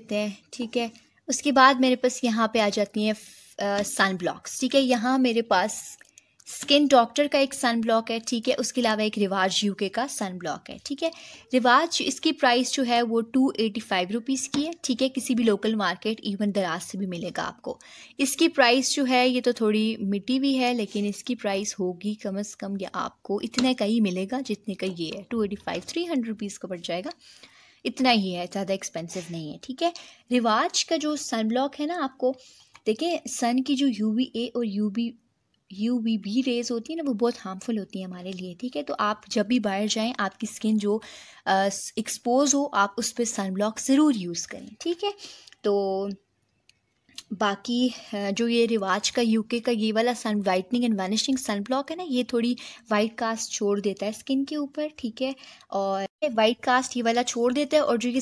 देते हैं ठीक है उसके बाद मेरे पास यहाँ पे आ जाती हैं सन ब्लॉक्स ठीक है यहाँ मेरे पास स्किन डॉक्टर का एक सन ब्लॉक है ठीक है उसके अलावा एक रिवाज यूके का सन ब्लॉक है ठीक है रिवाज इसकी प्राइस जो है वो टू एटी फाइव रुपीज़ की है ठीक है किसी भी लोकल मार्केट इवन दराज से भी मिलेगा आपको इसकी प्राइस जो है ये तो थोड़ी मिट्टी भी है लेकिन इसकी प्राइस होगी कम अज़ कम ये आपको इतने का ही मिलेगा जितने का ये है two eighty five three hundred rupees का पड़ जाएगा इतना ही है ज़्यादा एक्सपेंसिव नहीं है ठीक है रिवाज का जो सन ब्लॉक है ना आपको देखिए सन की जो यू वी ए और U B U V B rays होती है ना वो बहुत हार्मफुल होती है हमारे लिए ठीक है तो आप जब भी बाहर जाएं आपकी स्किन जो एक्सपोज हो आप उस पर सन ब्लॉक ज़रूर यूज़ करें ठीक है तो बाकी जो ये रिवाज का यूके का ये वाला sun whitening and vanishing sun block है ना ये थोड़ी वाइट कास्ट छोड़ देता है स्किन के ऊपर ठीक है और वाइट कास्ट ये वाला छोड़ देता है और जो ये